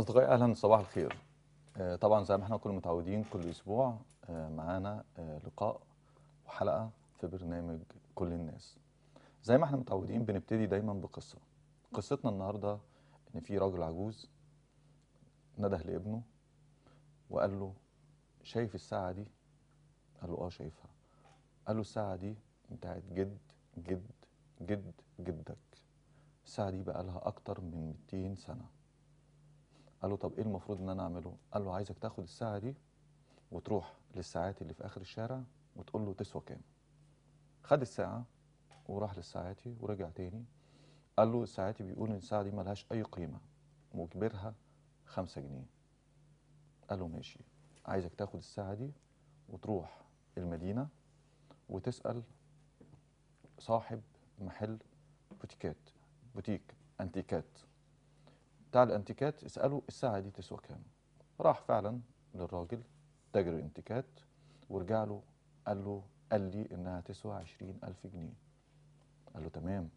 أصدقائي أهلا صباح الخير آه، طبعا زي ما احنا كنا متعودين كل أسبوع آه، معانا آه، لقاء وحلقة في برنامج كل الناس زي ما احنا متعودين بنبتدي دايما بقصة قصتنا النهاردة إن في راجل عجوز نده لابنه وقال له شايف الساعة دي؟ قال له اه شايفها قال له الساعة دي بتاعت جد جد جد جدك الساعة دي بقى لها أكتر من 200 سنة قال له طب ايه المفروض ان انا اعمله قال له عايزك تاخد الساعه دي وتروح للساعات اللي في اخر الشارع وتقول له تسوى كام خد الساعه وراح للساعاتي ورجع تاني قال له الساعاتي بيقول ان الساعه دي ملهاش اي قيمه مجبرها خمسة جنيه قال له ماشي عايزك تاخد الساعه دي وتروح المدينه وتسال صاحب محل بوتيكات بوتيك انتيكات بتاع الانتيكات اساله الساعه دي تسوى كام راح فعلا للراجل تاجر الانتيكات ورجع له قال له قال لي انها تسوى عشرين الف جنيه قال له تمام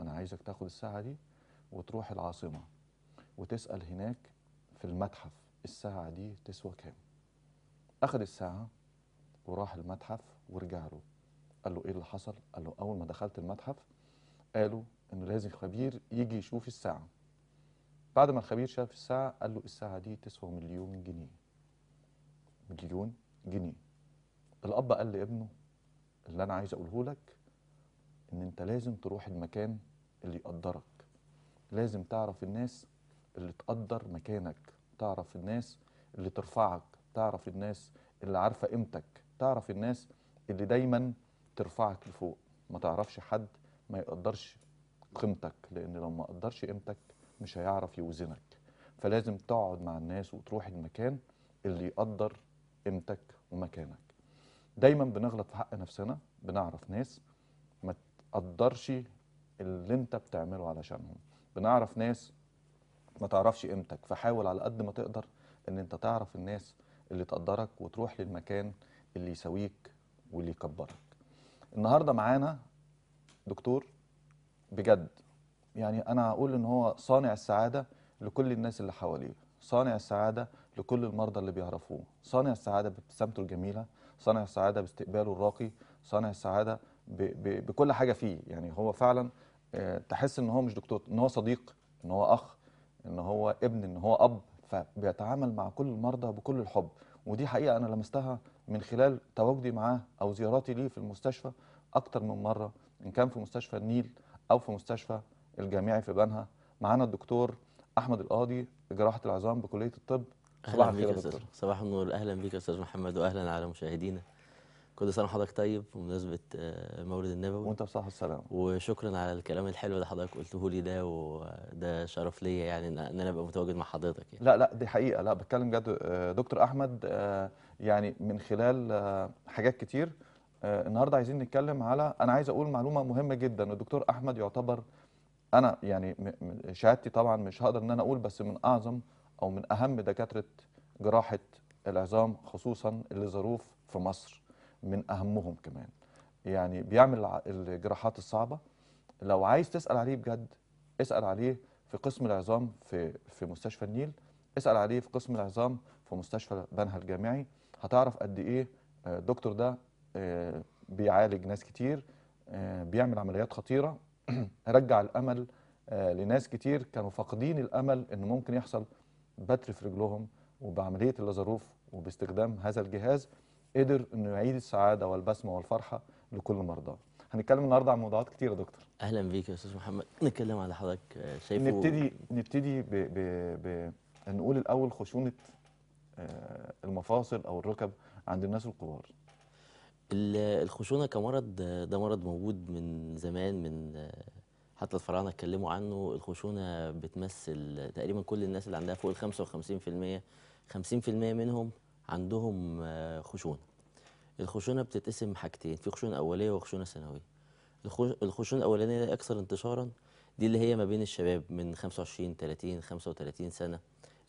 انا عايزك تاخد الساعه دي وتروح العاصمه وتسال هناك في المتحف الساعه دي تسوى كام اخد الساعه وراح المتحف ورجع له قال له ايه اللي حصل قال له اول ما دخلت المتحف قالوا ان لازم خبير يجي يشوف الساعه بعد ما الخبير شاف الساعة قال له الساعة دي تسوى مليون جنيه مليون جنيه الأب قال لابنه اللي أنا عايز أقوله لك إن أنت لازم تروح المكان اللي يقدرك لازم تعرف الناس اللي تقدر مكانك تعرف الناس اللي ترفعك تعرف الناس اللي عارفة قيمتك تعرف الناس اللي دايما ترفعك لفوق ما تعرفش حد ما يقدرش قيمتك لأن لو ما قدرش قيمتك مش هيعرف يوزنك فلازم تقعد مع الناس وتروح المكان اللي يقدر قيمتك ومكانك دايما بنغلط في حق نفسنا بنعرف ناس ما تقدرش اللي انت بتعمله علشانهم بنعرف ناس ما تعرفش قيمتك فحاول على قد ما تقدر ان انت تعرف الناس اللي تقدرك وتروح للمكان اللي يسويك واللي يكبرك النهارده معانا دكتور بجد يعني انا اقول ان هو صانع السعاده لكل الناس اللي حواليه صانع السعاده لكل المرضى اللي بيعرفوه صانع السعاده بابتسامته الجميله صانع السعاده باستقباله الراقي صانع السعاده ب ب بكل حاجه فيه يعني هو فعلا آه، تحس ان هو مش دكتور ان هو صديق ان هو اخ ان هو ابن ان هو اب فبيتعامل مع كل المرضى بكل الحب ودي حقيقه انا لمستها من خلال تواجدي معاه او زياراتي ليه في المستشفى اكتر من مره ان كان في مستشفى النيل او في مستشفى الجامعي في بنها معانا الدكتور احمد القاضي جراحه العظام بكليه الطب صباح الخير يا دكتور صباح النور اهلا بيك يا استاذ محمد واهلا على مشاهدينا كل سنه وحضرتك طيب بمناسبه المولد آه، النبوي وانت بصحه والسلامه وشكرا على الكلام الحلو اللي حضرتك قلته لي ده وده شرف ليا يعني ان انا ابقى متواجد مع حضرتك يعني. لا لا دي حقيقه لا بتكلم جد آه، دكتور احمد آه، يعني من خلال حاجات كتير النهارده عايزين نتكلم على انا عايز اقول معلومه مهمه جدا الدكتور احمد يعتبر انا يعني شهادتي طبعا مش هقدر ان انا اقول بس من اعظم او من اهم دكاتره جراحه العظام خصوصا اللي ظروف في مصر من اهمهم كمان يعني بيعمل الجراحات الصعبه لو عايز تسال عليه بجد اسال عليه في قسم العظام في في مستشفى النيل اسال عليه في قسم العظام في مستشفى بنها الجامعي هتعرف قد ايه الدكتور آه، ده آه، بيعالج ناس كتير آه، بيعمل عمليات خطيره رجع الامل آه، لناس كتير كانوا فاقدين الامل ان ممكن يحصل بتر في رجلهم وبعمليه اللازاروف وباستخدام هذا الجهاز قدر انه يعيد السعاده والبسمه والفرحه لكل مرضاه. هنتكلم النهارده عن موضوعات كتير يا دكتور. اهلا بيك يا استاذ محمد، نتكلم على حضرتك آه، شايفه نبتدي نبتدي ب... ب... ب... نقول الاول خشونه آه، المفاصل او الركب عند الناس الكبار. الخشونه كمرض ده مرض موجود من زمان من حتى الفراعنه اتكلموا عنه الخشونه بتمثل تقريبا كل الناس اللي عندها فوق ال 55% 50% منهم عندهم خشونه الخشونه بتتقسم حاجتين في خشونه اوليه وخشونه ثانويه الخشونه الاولانيه اكثر انتشارا دي اللي هي ما بين الشباب من 25 30 35 سنه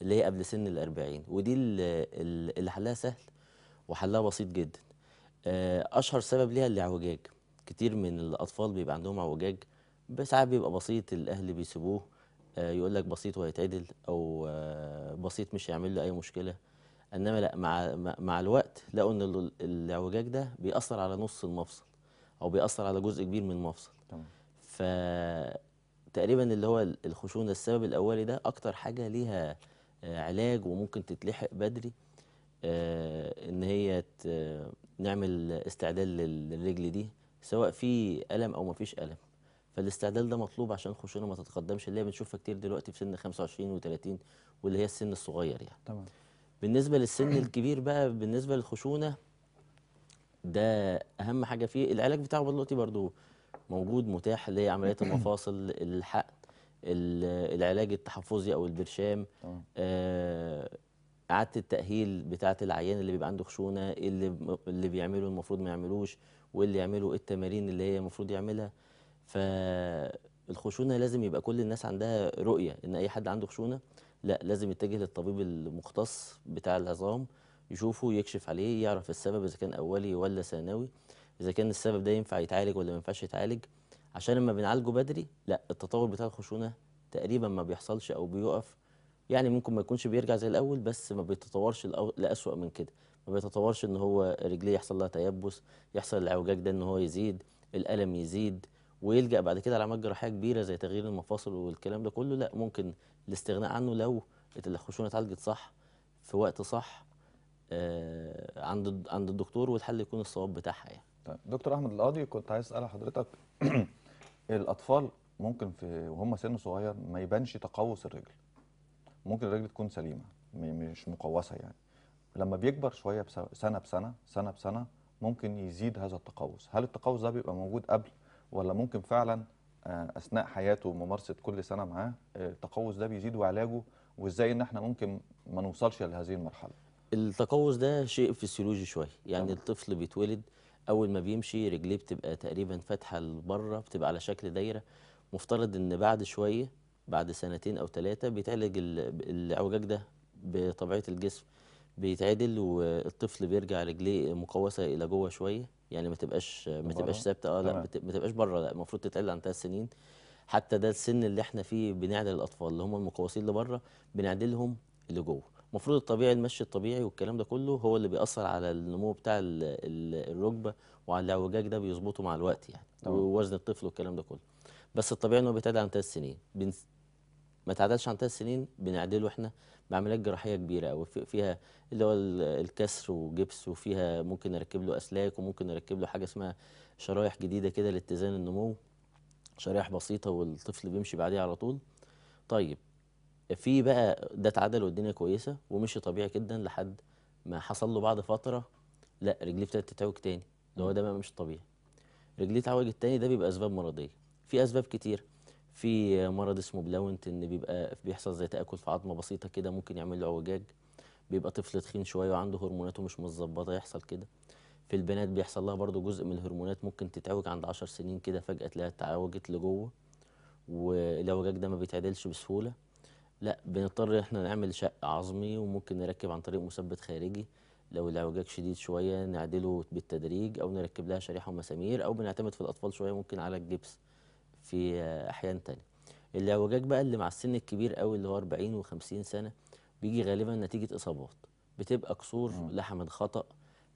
اللي هي قبل سن ال 40 ودي اللي حلها سهل وحلها بسيط جدا آه، اشهر سبب ليها الاعوجاج كتير من الاطفال بيبقى عندهم اعوجاج ساعات بيبقى بسيط الاهل بيسيبوه آه، يقول لك بسيط وهيتعدل او آه، بسيط مش هيعمل له اي مشكله انما لا مع مع الوقت لقوا ان الاعوجاج ده بيأثر على نص المفصل او بيأثر على جزء كبير من المفصل تمام ف تقريبا اللي هو الخشونه السبب الاولي ده اكتر حاجه ليها علاج وممكن تتلحق بدري آه، ان هي نعمل استعداد للرجل دي سواء في الم او ما فيش الم فالاستعداد ده مطلوب عشان خشونة ما تتقدمش اللي هي بنشوفها كتير دلوقتي في سن 25 و30 واللي هي السن الصغير يعني تمام بالنسبه للسن الكبير بقى بالنسبه للخشونه ده اهم حاجه فيه العلاج بتاعه دلوقتي برضو موجود متاح اللي هي عمليات المفاصل الحقن العلاج التحفظي او البرشام آه اعاده التاهيل بتاعه العيان اللي بيبقى عنده خشونه اللي اللي بيعمله المفروض ما يعملوش واللي يعمله التمارين اللي هي المفروض يعملها فالخشونه لازم يبقى كل الناس عندها رؤيه ان اي حد عنده خشونه لا لازم يتجه للطبيب المختص بتاع العظام يشوفه يكشف عليه يعرف السبب اذا كان اولي ولا ثانوي اذا كان السبب ده ينفع يتعالج ولا ما ينفعش يتعالج عشان لما بنعالجه بدري لا التطور بتاع الخشونه تقريبا ما بيحصلش او بيقف يعني ممكن ما يكونش بيرجع زي الاول بس ما بيتطورش لاسوء من كده ما بيتطورش ان هو رجليه يحصل لها تيبس يحصل العوجاج ده ان هو يزيد الالم يزيد ويلجا بعد كده لعمليات جراحيه كبيره زي تغيير المفاصل والكلام ده كله لا ممكن الاستغناء عنه لو الخشونه اتعالجت صح في وقت صح آه، عند عند الدكتور والحل يكون الصواب بتاعها يعني طيب دكتور احمد القاضي كنت عايز اسال حضرتك الاطفال ممكن في وهم سن صغير ما يبانش تقوس الرجل ممكن الرجل تكون سليمه مش مقوسه يعني لما بيكبر شويه سنه بسنه سنه بسنه, بسنة ممكن يزيد هذا التقوس هل التقوس ده بيبقى موجود قبل ولا ممكن فعلا آه، اثناء حياته وممارسه كل سنه معاه آه، التقوس ده بيزيد وعلاجه وازاي ان احنا ممكن ما نوصلش لهذه المرحله التقوس ده شيء فسيولوجي شويه يعني طبعا. الطفل بيتولد اول ما بيمشي رجليه بتبقى تقريبا فاتحه لبره بتبقى على شكل دايره مفترض ان بعد شويه بعد سنتين أو ثلاثة بيتعالج العوجاج ده بطبيعة الجسم بيتعدل والطفل بيرجع رجليه مقوسه الى جوه شويه يعني ما تبقاش ما تبقاش ثابته اه لا ما تبقاش بره لا المفروض تتعدل عن ثلاث سنين حتى ده السن اللي احنا فيه بنعدل الاطفال اللي هم المقوسين اللي بره بنعدلهم اللي جوه المفروض الطبيعي المشي الطبيعي والكلام ده كله هو اللي بيأثر على النمو بتاع الركبه وعلى الاعوجاج ده بيظبطه مع الوقت يعني ووزن الطفل والكلام ده كله بس الطبيعي ان هو بيتعدل عن ثلاث سنين ما تعدلش عن ثلاث سنين بنعدله احنا بعمليات جراحيه كبيره قوي فيها اللي هو الكسر وجبس وفيها ممكن نركب له اسلاك وممكن نركب له حاجه اسمها شرايح جديده كده لاتزان النمو شرايح بسيطه والطفل بيمشي بعديها على طول طيب في بقى ده اتعدل والدنيا كويسه ومشي طبيعي جدا لحد ما حصل له بعد فتره لا رجليه ابتدت تتعوج تاني اللي هو ده بقى مش طبيعي رجليه اتعوجت تاني ده بيبقى اسباب مرضيه في اسباب كتير في مرض اسمه بلاونت ان بيبقى بيحصل زي تاكل في عظمه بسيطه كده ممكن يعمل له اعوجاج بيبقى طفل تخين شويه وعنده هرموناته مش متظبطه يحصل كده في البنات بيحصل لها برضو جزء من الهرمونات ممكن تتعوج عند عشر سنين كده فجاه تلاقيها اتعوجت لجوه والاعوجاج ده ما بيتعدلش بسهوله لا بنضطر احنا نعمل شق عظمي وممكن نركب عن طريق مثبت خارجي لو الاعوجاج شديد شويه نعدله بالتدريج او نركب لها شريحه ومسامير او بنعتمد في الاطفال شويه ممكن على الجبس في احيان تانية الاعوجاج بقى اللي مع السن الكبير قوي اللي هو 40 و50 سنه بيجي غالبا نتيجه اصابات بتبقى كسور لحم خطا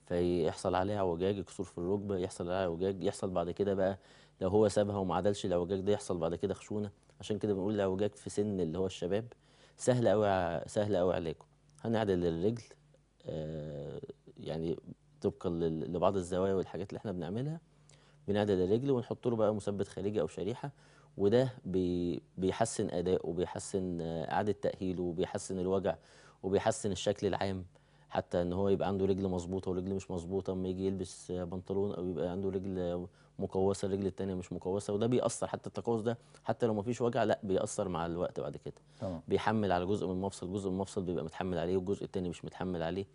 فيحصل عليها اعوجاج كسور في الركبه يحصل عليها اعوجاج يحصل بعد كده بقى لو هو سابها وما عدلش الاعوجاج ده يحصل بعد كده خشونه عشان كده بنقول الاعوجاج في سن اللي هو الشباب سهل قوي سهل قوي علاجه هنعدل الرجل آه يعني طبقا لبعض الزوايا والحاجات اللي احنا بنعملها بنعدل الرجل ونحط له بقى مثبت خارجي او شريحه وده بي بيحسن اداءه وبيحسن اعاده تاهيله وبيحسن الوجع وبيحسن الشكل العام حتى ان هو يبقى عنده رجل مظبوطه ورجل مش مظبوطه اما يجي يلبس بنطلون او يبقى عنده رجل مقوسه الرجل الثانيه مش مقوسه وده بيأثر حتى التقوس ده حتى لو ما فيش وجع لا بيأثر مع الوقت بعد كده طبعا. بيحمل على جزء من المفصل جزء من المفصل بيبقى متحمل عليه والجزء الثاني مش متحمل عليه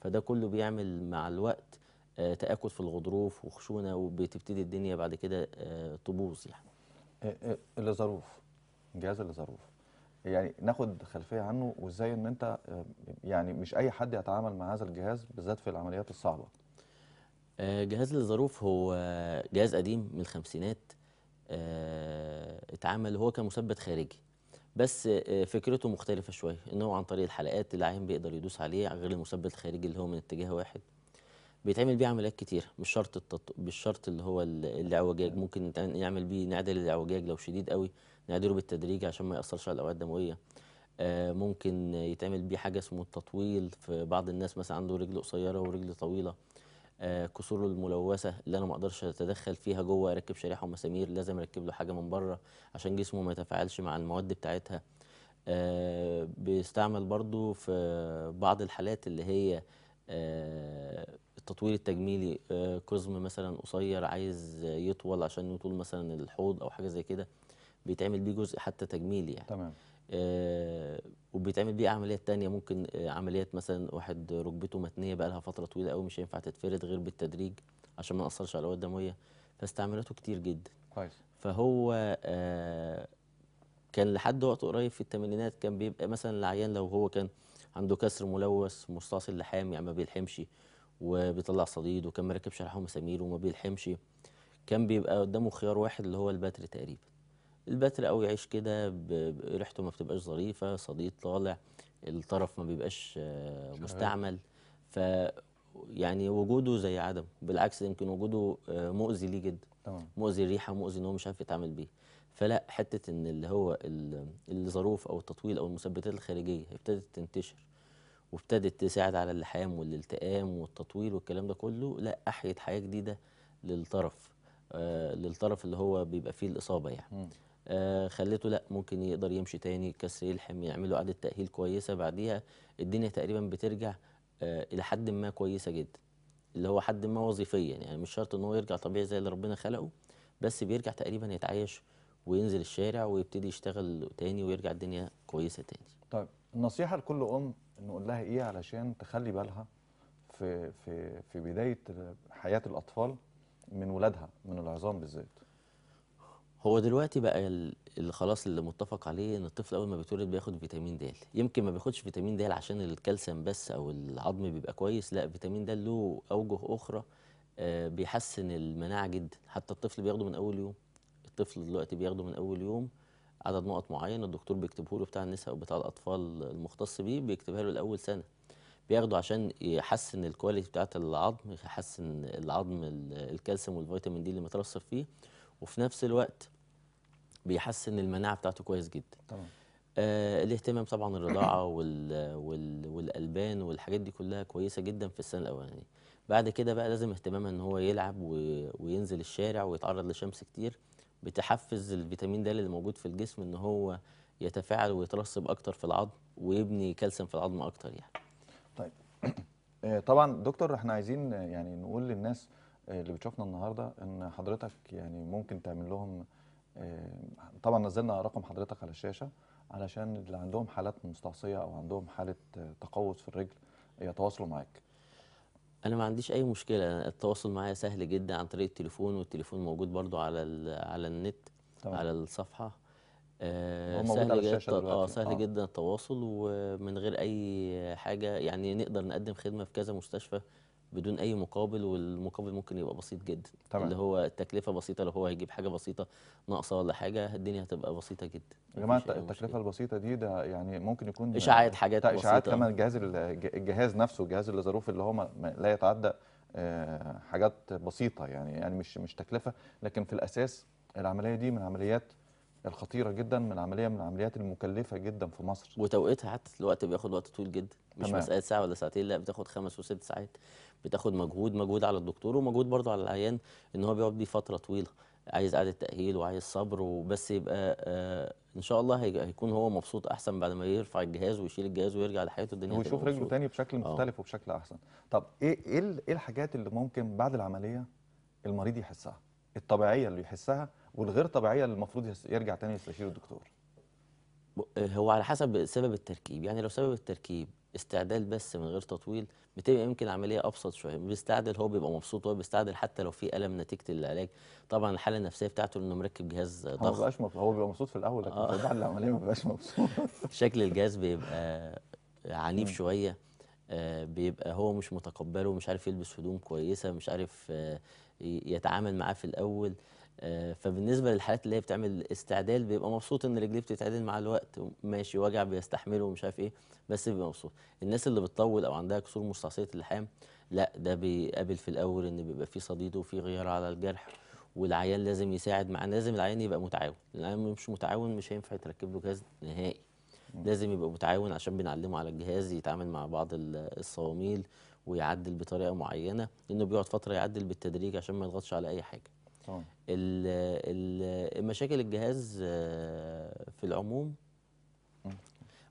فده كله بيعمل مع الوقت آه، تاكد في الغضروف وخشونه وبتبتدي الدنيا بعد كده آه، تبوظ يعني آه، اللي ظروف جهاز اللي ظروف يعني ناخد خلفيه عنه وازاي ان انت يعني مش اي حد يتعامل مع هذا الجهاز بالذات في العمليات الصعبه جهاز الظروف هو جهاز قديم من الخمسينات اتعمل هو كمثبت خارجي بس فكرته مختلفه شويه ان هو عن طريق الحلقات العين بيقدر يدوس عليه غير المثبت الخارجي اللي هو من اتجاه واحد بيتعمل بيه عمليات كتير مش شرط التط... مش شرط اللي هو الاعوجاج ممكن نعمل بيه نعدل الاعوجاج لو شديد قوي نعدله بالتدريج عشان ما ياثرش على الاوعيه الدمويه آه، ممكن يتعمل بيه حاجه اسمه التطويل في بعض الناس مثلا عنده رجل قصيره ورجل طويله كسور آه، كسوره الملوثه اللي انا ما اقدرش اتدخل فيها جوه اركب شريحه ومسامير لازم اركب له حاجه من بره عشان جسمه ما يتفاعلش مع المواد بتاعتها آه، بيستعمل برضو في بعض الحالات اللي هي آه، التطوير التجميلي قزم آه، مثلا قصير عايز يطول عشان يطول مثلا الحوض او حاجه زي كده بيتعمل بيه جزء حتى تجميلي يعني تمام آه وبيتعمل بيه عمليات تانية ممكن آه عمليات مثلا واحد ركبته متنيه بقى لها فتره طويله قوي مش هينفع تتفرد غير بالتدريج عشان ما ناثرش على الاوعيه الدمويه فاستعمالاته كتير جدا كويس فهو آه كان لحد وقت قريب في الثمانينات كان بيبقى مثلا العيان لو هو كان عنده كسر ملوث مستاصل لحام يعني ما بيلحمش وبيطلع صديد وكان ما ركبش لحام مسامير وما بيلحمش كان بيبقى قدامه خيار واحد اللي هو البتر تقريبا البتر او يعيش كده ريحته ما بتبقاش ظريفه صديد طالع الطرف ما بيبقاش آه، مستعمل ف يعني وجوده زي عدم بالعكس يمكن وجوده آه، مؤذي ليه جدا مؤذي الريحه مؤذي ان هو مش عارف يتعامل بيه فلا حته ان اللي هو الظروف او التطويل او المثبتات الخارجيه ابتدت تنتشر وابتدت تساعد على اللحام والالتئام والتطويل والكلام ده كله لا احيت حياه جديده للطرف آه للطرف اللي هو بيبقى فيه الاصابه يعني آه خليته لا ممكن يقدر يمشي تاني كسر يلحم يعملوا اعاده تاهيل كويسه بعديها الدنيا تقريبا بترجع آه الى حد ما كويسه جدا اللي هو حد ما وظيفيا يعني مش شرط ان هو يرجع طبيعي زي اللي ربنا خلقه بس بيرجع تقريبا يتعايش وينزل الشارع ويبتدي يشتغل تاني ويرجع الدنيا كويسه تاني. طيب النصيحه لكل ام نقول لها ايه علشان تخلي بالها في في في بدايه حياه الاطفال من ولادها من العظام بالذات. هو دلوقتي بقى اللي خلاص اللي متفق عليه ان الطفل اول ما بيتولد بياخد فيتامين د يمكن ما بياخدش فيتامين د عشان الكالسيوم بس او العظم بيبقى كويس لا فيتامين د له اوجه اخرى آه، بيحسن المناعه جدا حتى الطفل بياخده من اول يوم الطفل دلوقتي بياخده من اول يوم عدد نقط معين الدكتور بيكتبه له بتاع النساء وبتاع الاطفال المختص بيه بيكتبها له الاول سنه بياخده عشان يحسن الكواليتي بتاعت العظم يحسن العظم الكالسيوم والفيتامين دي اللي مترسب فيه وفي نفس الوقت بيحسن المناعه بتاعته كويس جدا طبعا آه الاهتمام طبعا الرضاعه وال وال والالبان والحاجات دي كلها كويسه جدا في السنه الاولانيه بعد كده بقى لازم اهتمامها ان هو يلعب وينزل الشارع ويتعرض لشمس كتير بتحفز الفيتامين د اللي موجود في الجسم ان هو يتفاعل ويترسب اكتر في العظم ويبني كالسيوم في العظم اكتر يعني طيب آه، طبعا دكتور احنا عايزين آه، يعني نقول للناس آه، اللي بتشوفنا النهارده ان حضرتك يعني ممكن تعمل لهم طبعا نزلنا رقم حضرتك على الشاشه علشان اللي عندهم حالات مستعصيه او عندهم حاله تقوس في الرجل يتواصلوا معاك انا ما عنديش اي مشكله التواصل معايا سهل جدا عن طريق التليفون والتليفون موجود برضو على على النت طبعا. على الصفحه آه سهل, جدا آه سهل آه. جدا التواصل ومن غير اي حاجه يعني نقدر نقدم خدمه في كذا مستشفى بدون اي مقابل والمقابل ممكن يبقى بسيط جدا طبعا. اللي هو التكلفه بسيطه لو هو هيجيب حاجه بسيطه ناقصه ولا حاجه الدنيا هتبقى بسيطه جدا يا جماعه التكلفه البسيطه دي ده يعني ممكن يكون اشاعات حاجات بسيطه اشاعات كمان الجهاز الجهاز نفسه الجهاز اللي ظروف اللي هو لا يتعدى آه، حاجات بسيطه يعني يعني مش مش تكلفه لكن في الاساس العمليه دي من العمليات الخطيره جدا من عمليه من العمليات المكلفه جدا في مصر وتوقيتها حتى الوقت بياخد وقت طويل جدا مش مساله ساعه ولا ساعتين لا بتاخد خمس وست ساعات بتاخد مجهود مجهود على الدكتور ومجهود برضه على العيان ان هو بيقعد بيه فتره طويله عايز قعده تاهيل وعايز صبر وبس يبقى آه ان شاء الله هيكون هو مبسوط احسن بعد ما يرفع الجهاز ويشيل الجهاز ويرجع لحياته الدنيا ويشوف رجله تاني بشكل آه. مختلف أوه. وبشكل احسن طب ايه إيه, ايه الحاجات اللي ممكن بعد العمليه المريض يحسها الطبيعيه اللي يحسها والغير طبيعيه اللي المفروض يرجع تاني يستشير الدكتور آه، هو على حسب سبب التركيب يعني لو سبب التركيب استعداد بس من غير تطويل بتبقى يمكن العمليه ابسط شويه بيستعدل هو بيبقى مبسوط هو بيستعدل حتى لو في الم نتيجه العلاج طبعا الحاله النفسيه بتاعته انه مركب جهاز ضغط هو بيبقاش مبسوط هو بيبقى مبسوط في الاول لكن آه. بعد العمليه ما بيبقاش مبسوط شكل الجهاز بيبقى عنيف شويه آه، بيبقى هو مش متقبله مش عارف يلبس هدوم كويسه مش عارف آه، يتعامل معاه في الاول آه، فبالنسبه للحالات اللي هي بتعمل استعدال بيبقى مبسوط ان رجليه بتتعدل مع الوقت ماشي وجع بيستحمله ومش عارف ايه بس بيبقى مبسوط الناس اللي بتطول او عندها كسور مستعصيه اللحام لا ده بيقابل في الاول ان بيبقى في صديد وفي غيار على الجرح والعيان لازم يساعد معاه لازم العيان يبقى متعاون العيان مش متعاون مش هينفع يتركب له جهاز نهائي لازم يبقى متعاون عشان بنعلمه على الجهاز يتعامل مع بعض الصواميل ويعدل بطريقه معينه لانه بيقعد فتره يعدل بالتدريج عشان ما يضغطش على اي حاجه آه. آه، آه. مشاكل الجهاز في العموم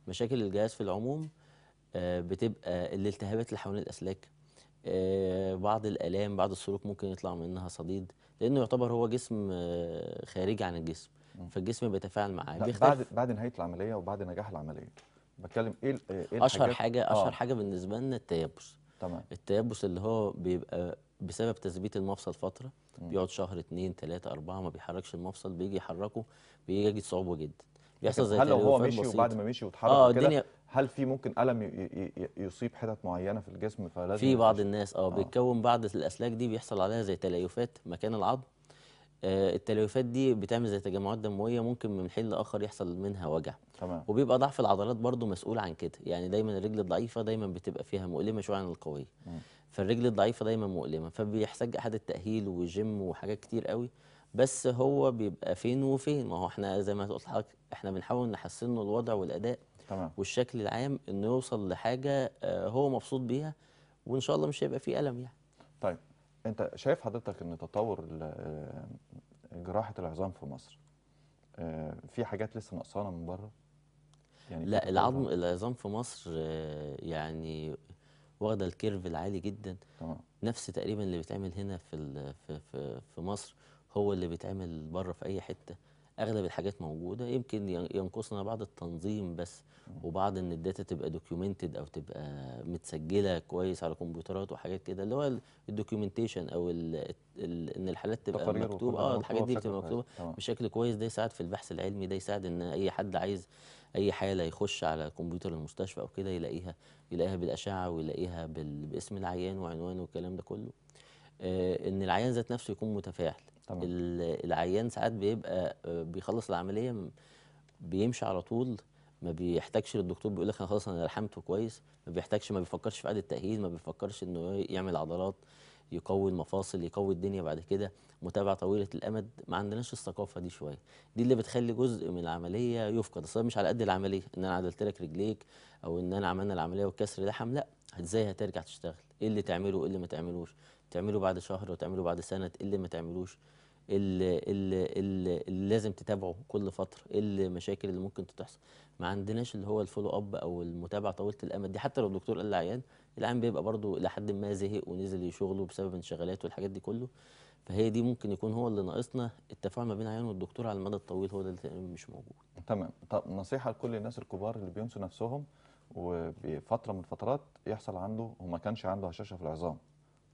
مشاكل الجهاز في العموم بتبقى الالتهابات اللي حوالين الاسلاك بعض الالام بعض السلوك ممكن يطلع منها صديد لانه يعتبر هو جسم خارجي عن الجسم فالجسم بيتفاعل معاه بعد بعد نهايه العمليه وبعد نجاح العمليه بتكلم ايه, إيه اشهر حاجه اشهر حاجه بالنسبه لنا التيبس تمام التيبس اللي هو بيبقى بسبب تثبيت المفصل فتره بيقعد شهر اثنين ثلاثه اربعه ما بيحركش المفصل بيجي يحركه بيجي صعوبه جدا بيحصل زي هل لو هو مشي بسيط. وبعد ما مشي واتحرك آه كده هل في ممكن الم يصيب حتت معينه في الجسم فلازم في بعض الناس آه،, اه بيتكون بعض الاسلاك دي بيحصل عليها زي تليفات مكان العظم آه، التلويفات دي بتعمل زي تجمعات دمويه ممكن من حين لاخر يحصل منها وجع تمام وبيبقى ضعف العضلات برضو مسؤول عن كده يعني دايما الرجل الضعيفه دايما بتبقى فيها مؤلمه شويه عن القويه فالرجل الضعيفه دايما مؤلمه فبيحتاج احد التاهيل وجيم وحاجات كتير قوي بس هو بيبقى فين وفين ما هو احنا زي ما قلت لحضرتك احنا بنحاول نحسن له الوضع والاداء تمام والشكل العام انه يوصل لحاجه آه، هو مبسوط بيها وان شاء الله مش هيبقى فيه الم يعني طيب انت شايف حضرتك ان تطور جراحه العظام في مصر آه، في حاجات لسه ناقصانا من بره يعني لا العظم العظام في مصر آه، يعني واخده الكيرف العالي جدا طبعا. نفس تقريبا اللي بيتعمل هنا في في في مصر هو اللي بيتعمل بره في اي حته اغلب الحاجات موجوده يمكن ينقصنا بعض التنظيم بس وبعض ان الداتا تبقى دوكيومنتد او تبقى متسجله كويس على كمبيوترات وحاجات كده اللي هو الدوكيومنتيشن او الـ الـ ان الحالات تبقى مكتوبه اه الحاجات دي بتبقى مكتوبه بشكل كويس ده يساعد في البحث العلمي ده يساعد ان اي حد عايز اي حاله يخش على كمبيوتر المستشفى او كده يلاقيها يلاقيها بالاشعه ويلاقيها باسم العيان وعنوانه والكلام ده كله آه ان العيان ذات نفسه يكون متفاعل العيان ساعات بيبقى آه، بيخلص العمليه بيمشي على طول ما بيحتاجش للدكتور بيقول لك انا خلاص انا لحمته كويس ما بيحتاجش ما بيفكرش في اعاده تاهيل ما بيفكرش انه يعمل عضلات يقوي المفاصل يقوي الدنيا بعد كده متابعه طويله الامد ما عندناش الثقافه دي شويه دي اللي بتخلي جزء من العمليه يفقد اصل مش على قد العمليه ان انا عدلت لك رجليك او ان انا عملنا العمليه والكسر لحم لا ازاي هترجع تشتغل ايه اللي تعمله وايه اللي ما تعملوش تعمله بعد شهر وتعمله بعد سنه إيه اللي ما تعملوش اللي, اللي, اللي, اللي لازم تتابعه كل فتره ايه المشاكل اللي ممكن تحصل ما عندناش اللي هو الفولو اب او المتابعه طويله الامد دي حتى لو الدكتور قال للعيان العيان بيبقى برضه الى حد ما زهق ونزل يشغله بسبب انشغالات والحاجات دي كله فهي دي ممكن يكون هو اللي ناقصنا التفاعل ما بين العيان والدكتور على المدى الطويل هو ده اللي مش موجود تمام طب نصيحه لكل الناس الكبار اللي بينسوا نفسهم وفتره من الفترات يحصل عنده وما كانش عنده هشاشه في العظام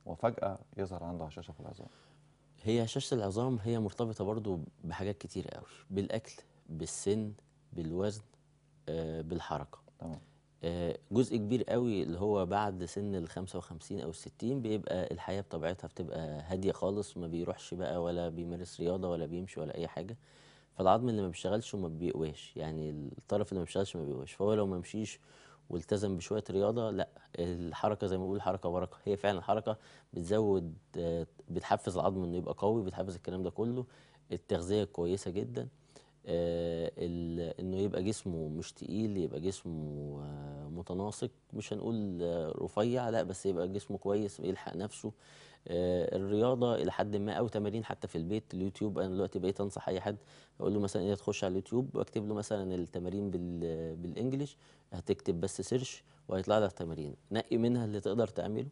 وفجأة يظهر عنده هشاشة في العظام هي هشاشة العظام هي مرتبطة برضو بحاجات كتير قوي بالأكل بالسن بالوزن آه، بالحركة تمام آه، جزء كبير قوي اللي هو بعد سن ال 55 او ال 60 بيبقى الحياه بطبيعتها بتبقى هاديه خالص ما بيروحش بقى ولا بيمارس رياضه ولا بيمشي ولا اي حاجه فالعظم اللي ما بيشتغلش وما بيقواش يعني الطرف اللي ما بيشتغلش ما بيقواش فهو لو ما مشيش والتزم بشويه رياضه لا الحركه زي ما بقول حركه بركه هي فعلا الحركه بتزود آه، بتحفز العظم انه يبقى قوي بتحفز الكلام ده كله التغذيه كويسه جدا آه، انه يبقى جسمه مش تقيل يبقى جسمه آه، متناسق مش هنقول رفيع لا بس يبقى جسمه كويس يلحق نفسه آه، الرياضه الى حد ما او تمارين حتى في البيت اليوتيوب انا دلوقتي بقيت انصح اي حد اقول له مثلا ايه تخش على اليوتيوب واكتب له مثلا التمارين بالانجلش هتكتب بس سيرش وهيطلع لك تمارين نقي منها اللي تقدر تعمله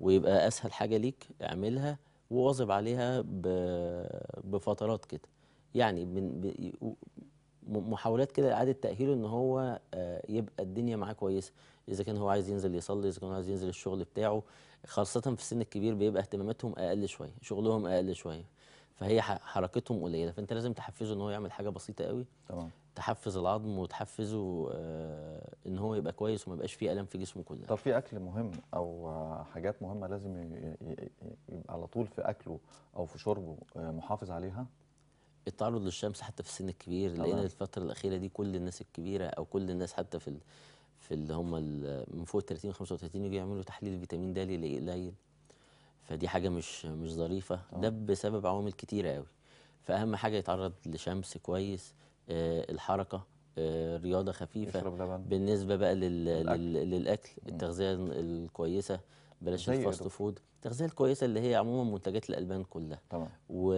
ويبقى اسهل حاجه ليك اعملها وواظب عليها بفترات كده يعني من محاولات كده اعاده تاهيله ان هو آه، يبقى الدنيا معاه كويسه اذا كان هو عايز ينزل يصلي اذا كان هو عايز ينزل الشغل بتاعه خاصه في السن الكبير بيبقى اهتماماتهم اقل شويه شغلهم اقل شويه فهي حركتهم قليله فانت لازم تحفزه ان هو يعمل حاجه بسيطه قوي طبعا تحفز العظم وتحفزه آه، ان هو يبقى كويس وما يبقاش فيه الم في جسمه كله طب في اكل مهم او حاجات مهمه لازم يبقى على طول في اكله او في شربه آه، محافظ عليها التعرض للشمس حتى في السن الكبير لان الفتره الاخيره دي كل الناس الكبيره او كل الناس حتى في في اللي هم من فوق 30 35 يجوا يعملوا تحليل فيتامين د قليل فدي حاجه مش مش ظريفه آه. ده بسبب عوامل كتيره قوي فاهم حاجه يتعرض لشمس كويس آه الحركه آه رياضه خفيفه بالنسبه بقى لل... لل... للاكل التغذيه الكويسه بلاش الفاست إيه فود التغذيه الكويسه اللي هي عموما منتجات الالبان كلها طبعا و...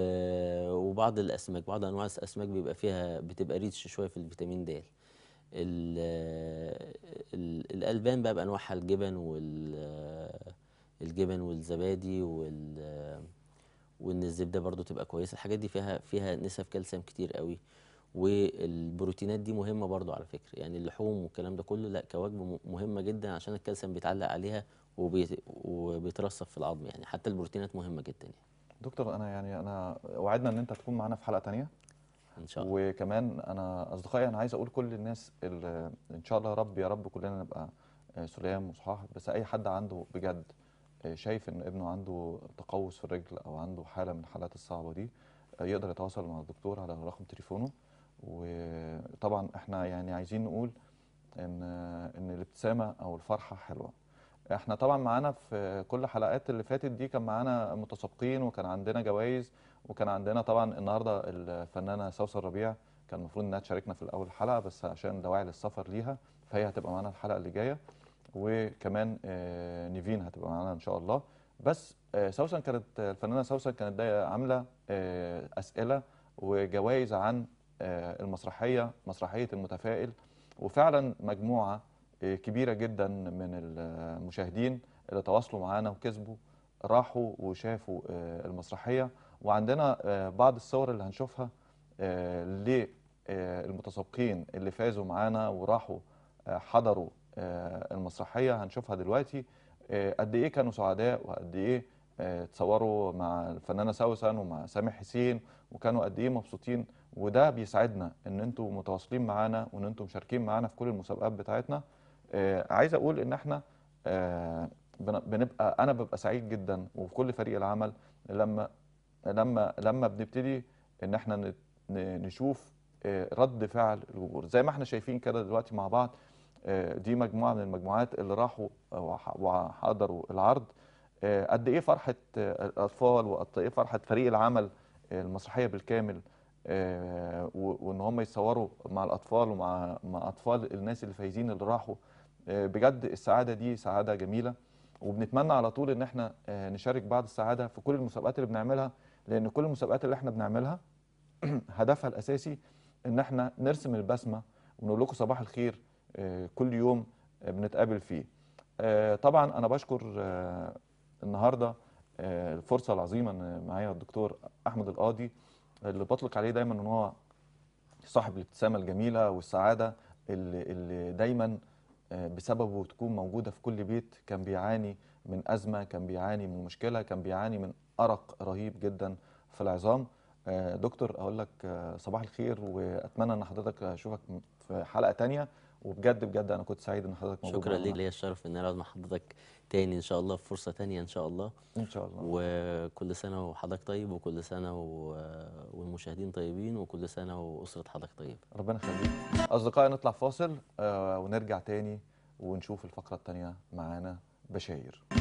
وبعض الاسماك بعض انواع الاسماك بيبقى فيها بتبقى ريتش شويه في الفيتامين د الالبان بقى بانواعها الجبن والجبن والزبادي وال وان الزبده برضو تبقى كويسه الحاجات دي فيها فيها نسب كالسيوم كتير قوي والبروتينات دي مهمه برضو على فكره يعني اللحوم والكلام ده كله لا كوجبه مهمه جدا عشان الكالسيوم بيتعلق عليها وبيترسب في العظم يعني حتى البروتينات مهمه جدا يعني. دكتور انا يعني انا وعدنا ان انت تكون معانا في حلقه ثانيه ان شاء الله وكمان انا اصدقائي انا عايز اقول كل الناس ان شاء الله يا رب يا رب كلنا نبقى آه، سلام وصحاح بس اي حد عنده بجد آه، شايف ان ابنه عنده تقوس في الرجل او عنده حاله من الحالات الصعبه دي آه، يقدر يتواصل مع الدكتور على رقم تليفونه وطبعا احنا يعني عايزين نقول ان ان الابتسامه او الفرحه حلوه احنا طبعا معانا في كل حلقات اللي فاتت دي كان معانا متسابقين وكان عندنا جوائز وكان عندنا طبعا النهارده الفنانه سوسن ربيع كان المفروض انها تشاركنا في الاول الحلقه بس عشان دواعي للسفر ليها فهي هتبقى معانا الحلقه اللي جايه وكمان آه، نيفين هتبقى معانا ان شاء الله بس آه، سوسن كانت الفنانه سوسن كانت عامله آه، اسئله وجوائز عن المسرحيه مسرحيه المتفائل وفعلا مجموعه كبيره جدا من المشاهدين اللي تواصلوا معانا وكسبوا راحوا وشافوا المسرحيه وعندنا آه، بعض الصور اللي هنشوفها آه، للمتسابقين اللي فازوا معانا وراحوا آه، حضروا المسرحيه هنشوفها دلوقتي قد ايه كانوا سعداء وقد ايه اتصوروا مع الفنانه سوسن ومع سامح حسين وكانوا قد ايه مبسوطين وده بيسعدنا ان انتم متواصلين معانا وان انتم مشاركين معانا في كل المسابقات بتاعتنا عايز اقول ان احنا بنبقى انا ببقى سعيد جدا وفي كل فريق العمل لما لما لما بنبتدي ان احنا نشوف آه، رد فعل الجمهور زي ما احنا شايفين كده دلوقتي مع بعض آه، دي مجموعه من المجموعات اللي راحوا آه، وحضروا العرض قد ايه فرحه الاطفال وقد ايه فرحه فريق العمل المسرحيه بالكامل وان هم يتصوروا مع الاطفال ومع مع اطفال الناس اللي فايزين اللي راحوا بجد السعاده دي سعاده جميله وبنتمنى على طول ان احنا نشارك بعض السعاده في كل المسابقات اللي بنعملها لان كل المسابقات اللي احنا بنعملها هدفها الاساسي ان احنا نرسم البسمه ونقول لكم صباح الخير آه، كل يوم آه، بنتقابل فيه آه، طبعا انا بشكر النهارده الفرصه العظيمه ان معايا الدكتور احمد القاضي اللي بطلق عليه دايما ان هو صاحب الابتسامه الجميله والسعاده اللي, اللي دايما بسببه تكون موجوده في كل بيت كان بيعاني من ازمه كان بيعاني من مشكله كان بيعاني من ارق رهيب جدا في العظام آه، دكتور اقول لك آه، صباح الخير واتمنى ان حضرتك اشوفك في حلقه ثانيه وبجد بجد انا كنت سعيد ان حضرتك موجود شكرا ليك ليا الشرف ان انا اقعد مع حضرتك تاني ان شاء الله في فرصه تانية ان شاء الله ان شاء الله وكل سنه وحضرتك طيب وكل سنه و... آه، والمشاهدين طيبين وكل سنه واسره حضرتك طيب ربنا يخليك اصدقائي نطلع فاصل ونرجع تاني ونشوف الفقره الثانيه معانا بشاير